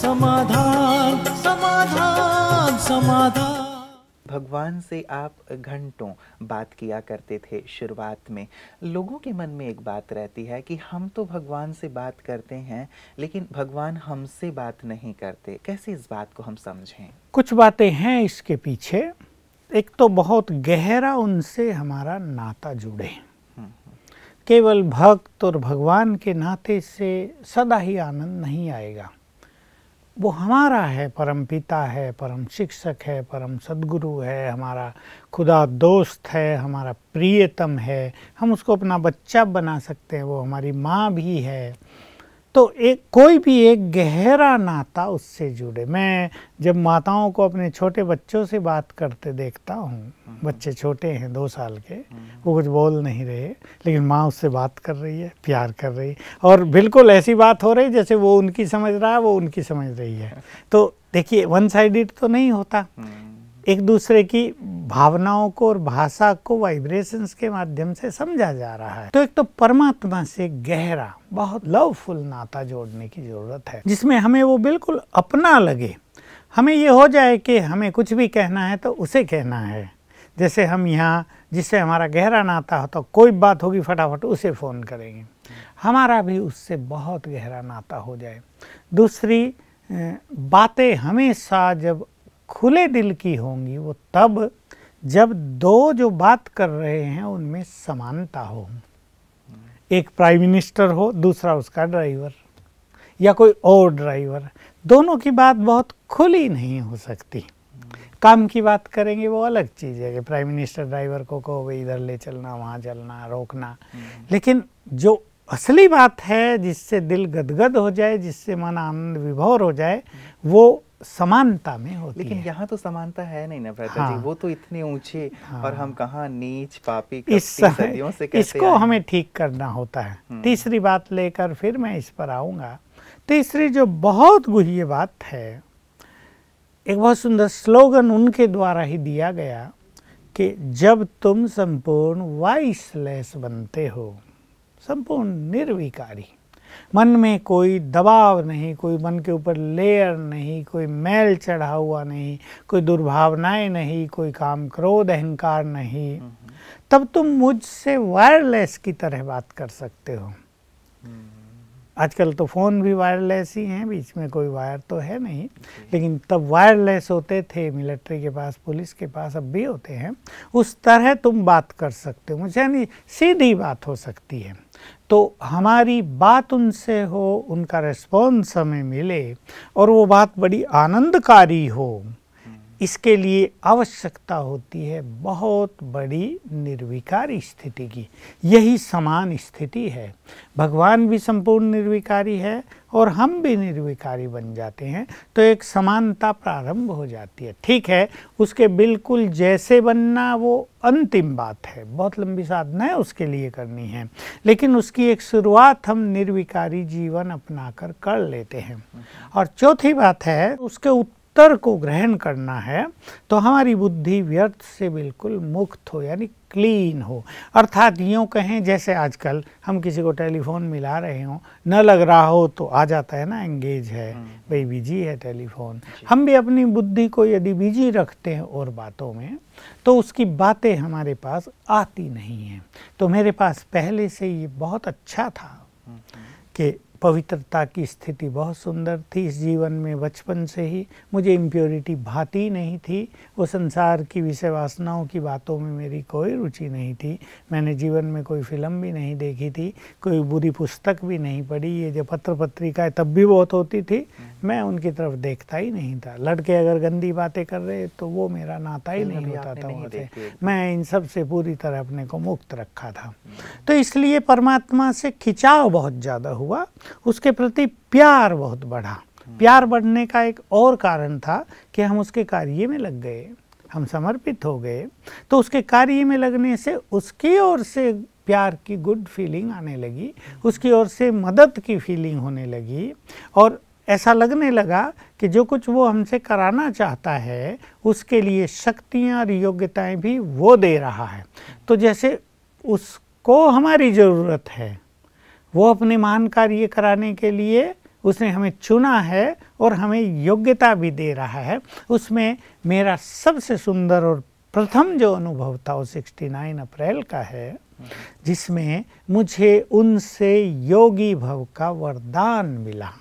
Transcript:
समाधान समाधान समाधान भगवान से आप घंटों बात किया करते थे शुरुआत में लोगों के मन में एक बात रहती है कि हम तो भगवान से बात करते हैं लेकिन भगवान हमसे बात नहीं करते कैसे इस बात को हम समझें कुछ बातें हैं इसके पीछे एक तो बहुत गहरा उनसे हमारा नाता जुड़े हम्म, हम्म। केवल भक्त और भगवान के नाते से सदा ही आनंद नहीं आएगा वो हमारा है परम पिता है परम शिक्षक है परम सदगुरु है हमारा खुदा दोस्त है हमारा प्रियतम है हम उसको अपना बच्चा बना सकते हैं वो हमारी माँ भी है तो एक कोई भी एक गहरा नाता उससे जुड़े मैं जब माताओं को अपने छोटे बच्चों से बात करते देखता हूँ हम्म। बच्चे छोटे हैं दो साल के हम्म। वो कुछ बोल नहीं रहे लेकिन माँ उससे बात कर रही है प्यार कर रही है और बिल्कुल ऐसी बात हो रही जैसे वो उनकी समझ रहा है वो उनकी समझ रही है तो देखिए वन साइडेड तो नहीं होता हम्म। एक दूसरे की भावनाओं को और भाषा को वाइब्रेशंस के माध्यम से समझा जा रहा है तो एक तो परमात्मा से गहरा बहुत लवफुल नाता जोड़ने की ज़रूरत है जिसमें हमें वो बिल्कुल अपना लगे हमें ये हो जाए कि हमें कुछ भी कहना है तो उसे कहना है जैसे हम यहाँ जिससे हमारा गहरा नाता हो तो कोई बात होगी फटाफट उसे फ़ोन करेंगे हमारा भी उससे बहुत गहरा नाता हो जाए दूसरी बातें हमेशा जब खुले दिल की होंगी वो तब जब दो जो बात कर रहे हैं उनमें समानता हो एक प्राइम मिनिस्टर हो दूसरा उसका ड्राइवर या कोई और ड्राइवर दोनों की बात बहुत खुली नहीं हो सकती काम की बात करेंगे वो अलग चीज़ है कि प्राइम मिनिस्टर ड्राइवर को कहो भाई इधर ले चलना वहाँ चलना रोकना हम्म। लेकिन जो असली बात है जिससे दिल गदगद हो जाए जिससे मन आनंद विभोर हो जाए वो समानता में होती लेकिन यहाँ तो समानता है नहीं ना भ्राता हाँ, जी वो तो इतने ऊंचे हाँ, और हम कहा नीच पापी इस सदियों से कैसे इसको हमें ठीक करना होता है हम्म। तीसरी बात लेकर फिर मैं इस पर आऊंगा तीसरी जो बहुत गुहे बात है एक बहुत सुंदर स्लोगन उनके द्वारा ही दिया गया कि जब तुम संपूर्ण वाइसलेस बनते हो संपूर्ण निर्विकारी मन में कोई दबाव नहीं कोई मन के ऊपर लेयर नहीं कोई मैल चढ़ा हुआ नहीं कोई दुर्भावनाएं नहीं कोई काम क्रोध अहंकार नहीं हम्म। तब तुम मुझसे वायरलेस की तरह बात कर सकते हो हम्म। आजकल तो फ़ोन भी वायरलेस ही हैं बीच में कोई वायर तो है नहीं लेकिन तब वायरलेस होते थे मिलिट्री के पास पुलिस के पास अब भी होते हैं उस तरह तुम बात कर सकते हो मुझे यानी सीधी बात हो सकती है तो हमारी बात उनसे हो उनका रिस्पॉन्स हमें मिले और वो बात बड़ी आनंदकारी हो इसके लिए आवश्यकता होती है बहुत बड़ी निर्विकारी स्थिति की यही समान स्थिति है भगवान भी संपूर्ण निर्विकारी है और हम भी निर्विकारी बन जाते हैं तो एक समानता प्रारंभ हो जाती है ठीक है उसके बिल्कुल जैसे बनना वो अंतिम बात है बहुत लंबी साधना है उसके लिए करनी है लेकिन उसकी एक शुरुआत हम निर्विकारी जीवन अपनाकर कर लेते हैं और चौथी बात है उसके उत्तर को ग्रहण करना है तो हमारी बुद्धि व्यर्थ से बिल्कुल मुक्त हो यानी क्लीन हो अर्थात यूँ कहें जैसे आजकल हम किसी को टेलीफोन मिला रहे हों न लग रहा हो तो आ जाता है ना एंगेज है हम्म। भाई बिजी है टेलीफोन हम भी अपनी बुद्धि को यदि बिजी रखते हैं और बातों में तो उसकी बातें हमारे पास आती नहीं हैं तो मेरे पास पहले से ये बहुत अच्छा था हम्म, हम्म। कि पवित्रता की स्थिति बहुत सुंदर थी इस जीवन में बचपन से ही मुझे इम्प्योरिटी भाती नहीं थी वो संसार की विषय वासनाओं की बातों में मेरी कोई रुचि नहीं थी मैंने जीवन में कोई फिल्म भी नहीं देखी थी कोई बुरी पुस्तक भी नहीं पढ़ी ये जो पत्र पत्रिकाएँ तब भी बहुत होती थी हम्म। मैं उनकी तरफ देखता ही नहीं था लड़के अगर गंदी बातें कर रहे तो वो मेरा नाता ही नहीं होता था वहाँ से मैं इन सब से पूरी तरह अपने को मुक्त रखा था हम्म। तो इसलिए परमात्मा से खिंचाव बहुत ज़्यादा हुआ उसके प्रति प्यार बहुत बढ़ा हम्म। प्यार बढ़ने का एक और कारण था कि हम उसके कार्य में लग गए हम समर्पित हो गए तो उसके कार्य में लगने से उसकी ओर से प्यार की गुड फीलिंग आने लगी हम्म। उसकी ओर से मदद की फीलिंग होने लगी और ऐसा लगने लगा कि जो कुछ वो हमसे कराना चाहता है उसके लिए शक्तियाँ और योग्यताएँ भी वो दे रहा है तो जैसे उसको हमारी ज़रूरत है वो अपने महान कार्य कराने के लिए उसने हमें चुना है और हमें योग्यता भी दे रहा है उसमें मेरा सबसे सुंदर और प्रथम जो अनुभव था वो सिक्सटी नाइन अप्रैल का है जिसमें मुझे उनसे योगी भव का वरदान मिला